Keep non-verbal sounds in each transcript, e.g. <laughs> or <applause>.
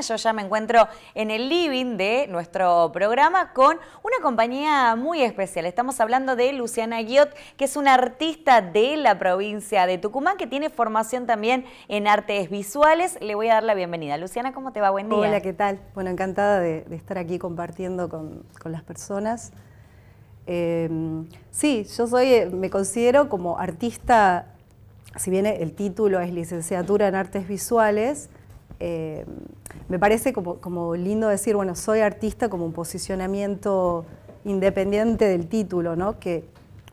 Yo ya me encuentro en el living de nuestro programa con una compañía muy especial. Estamos hablando de Luciana Guiot, que es una artista de la provincia de Tucumán, que tiene formación también en artes visuales. Le voy a dar la bienvenida. Luciana, ¿cómo te va? Buen día. Hola, ¿qué tal? Bueno, encantada de, estar aquí compartiendo con, las personas. Em, sí, yo soy, eh, me considero como artista, si bien el título es licenciatura en artes visuales, eh, me parece como, lindo decir, bueno, soy artista como un posicionamiento independiente del título, ¿no? Que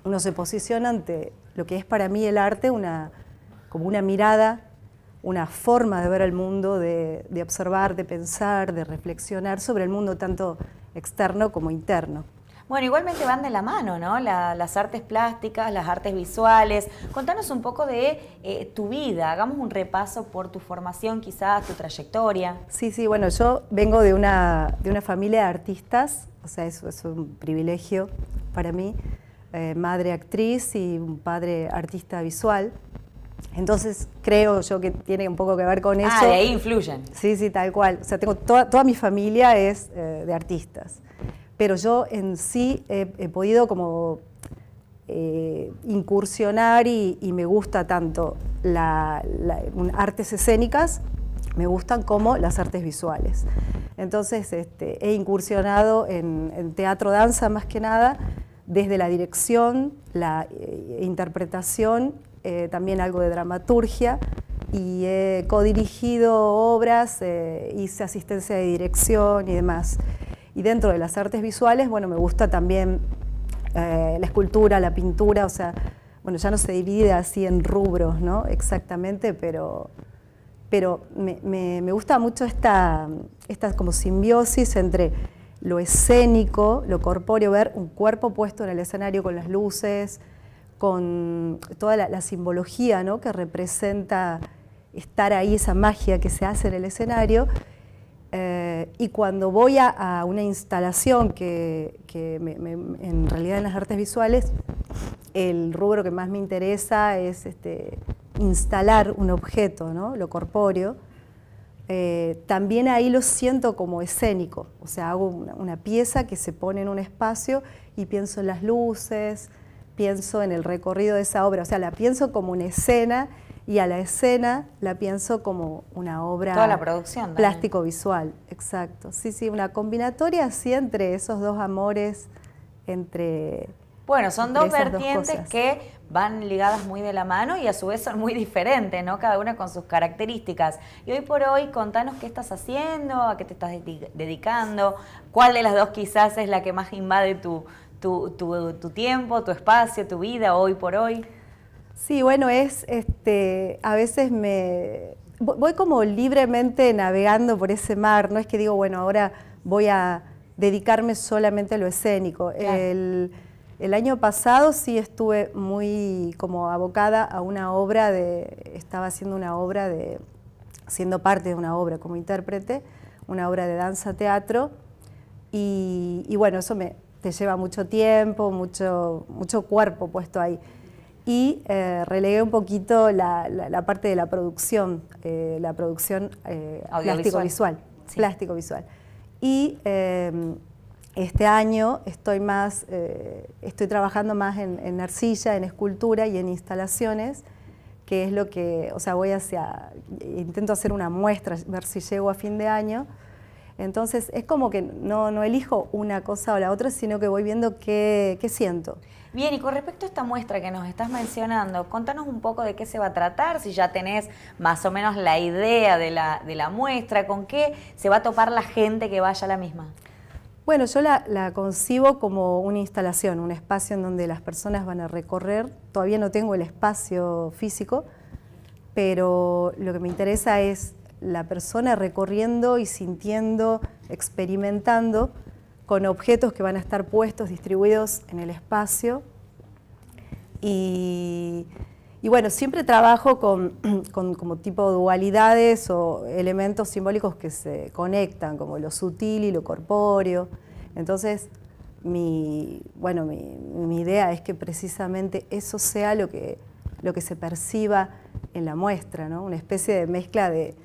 uno se posiciona ante lo que es para mí el arte, una, como una mirada, una forma de ver el mundo, de, de observar, de pensar, de reflexionar sobre el mundo tanto externo como interno. Bueno, igualmente van de la mano, ¿no? las artes plásticas, las artes visuales. Contanos un poco de eh, tu vida, hagamos un repaso por tu formación, quizás tu trayectoria. Sí, sí, bueno, yo vengo de una, de una familia de artistas, o sea, eso es un privilegio para mí, eh, madre actriz y un padre artista visual. Entonces creo yo que tiene un poco que ver con ah, eso. Ah, de ahí influyen. Sí, sí, tal cual. O sea, tengo toda, toda mi familia es eh, de artistas pero yo en sí he, podido como eh, incursionar y, me gusta tanto la, artes escénicas, me gustan como las artes visuales. Entonces este, he incursionado en, teatro danza más que nada, desde la dirección, la eh, interpretación, eh, también algo de dramaturgia y he codirigido obras, hice asistencia de dirección y demás. Y dentro de las artes visuales, bueno, me gusta también eh, la escultura, la pintura, o sea, bueno, ya no se divide así en rubros, ¿no? Exactamente, pero, me, gusta mucho esta, como simbiosis entre lo escénico, lo corpóreo, ver un cuerpo puesto en el escenario con las luces, con toda la, la simbología ¿no? que representa estar ahí, esa magia que se hace en el escenario, y cuando voy a, una instalación que, en realidad en las artes visuales, el rubro que más me interesa es este, instalar un objeto, ¿no? lo corpóreo. Eh, también ahí lo siento como escénico, o sea, hago una, pieza que se pone en un espacio y pienso en las luces, pienso en el recorrido de esa obra, o sea, la pienso como una escena y a la escena la pienso como una obra Toda la producción plástico visual, exacto. Sí, sí, una combinatoria así entre esos dos amores, entre bueno, son dos vertientes que van ligadas muy de la mano y a su vez son muy <laughs> diferentes, ¿no? Cada una con sus características. Y hoy por hoy, contanos qué estás haciendo, a qué te estás dedicando, cuál de las dos quizás es la que más invade tu, tu, tu tiempo, tu espacio, tu vida hoy por hoy. Sí, bueno, es, este, a veces me, voy como libremente navegando por ese mar, no es que digo, bueno, ahora voy a dedicarme solamente a lo escénico. El, año pasado sí estuve muy como abocada a una obra de, estaba haciendo una obra de, siendo parte de una obra como intérprete, una obra de danza-teatro, y, bueno, eso me, te lleva mucho tiempo, mucho, mucho cuerpo puesto ahí y eh, relegué un poquito la, parte de la producción, eh, la producción eh, plástico-visual. Plástico visual. Y em, este año estoy, más, eh, estoy trabajando más en, en, arcilla, en escultura y en instalaciones, que es lo que, o sea, voy hacia, intento hacer una muestra, ver si llego a fin de año entonces es como que no, elijo una cosa o la otra, sino que voy viendo qué, siento. Bien, y con respecto a esta muestra que nos estás mencionando, contanos un poco de qué se va a tratar, si ya tenés más o menos la idea de la, muestra, con qué se va a topar la gente que vaya a la misma. Bueno, yo la, la, concibo como una instalación, un espacio en donde las personas van a recorrer. Todavía no tengo el espacio físico, pero lo que me interesa es la persona recorriendo y sintiendo, experimentando con objetos que van a estar puestos, distribuidos en el espacio. Y, bueno, siempre trabajo <clears throat> con, como tipo dualidades o elementos simbólicos que se conectan, como lo sutil y lo corpóreo. Entonces, mi, bueno, mi, idea es que precisamente eso sea lo que, lo que se perciba en la muestra, una especie de mezcla de,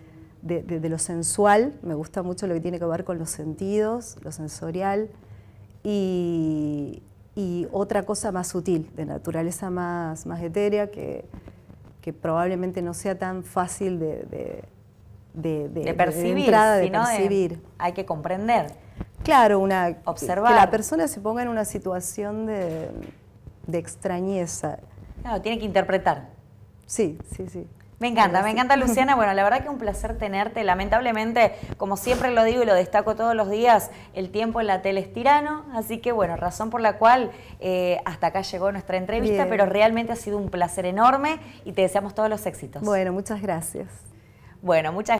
de, lo sensual, me gusta mucho lo que tiene que ver con los sentidos, lo sensorial, y, otra cosa más sutil, de naturaleza más, más etérea, que, que probablemente no sea tan fácil de, percibir, de hay que comprender. Claro, una, Observar. Que, la persona se ponga en una situación de, extrañeza. Claro, tiene que interpretar. Sí, sí, sí. Me encanta, me encanta Luciana. <laughs> Bueno, la verdad que un placer tenerte. Lamentablemente, como siempre lo digo y lo destaco todos los días, el tiempo en la tele es tirano, así que bueno, razón por la cual eh, hasta acá llegó nuestra entrevista, pero realmente ha sido un placer enorme y te deseamos todos los éxitos. Bueno, muchas gracias. Bueno, muchas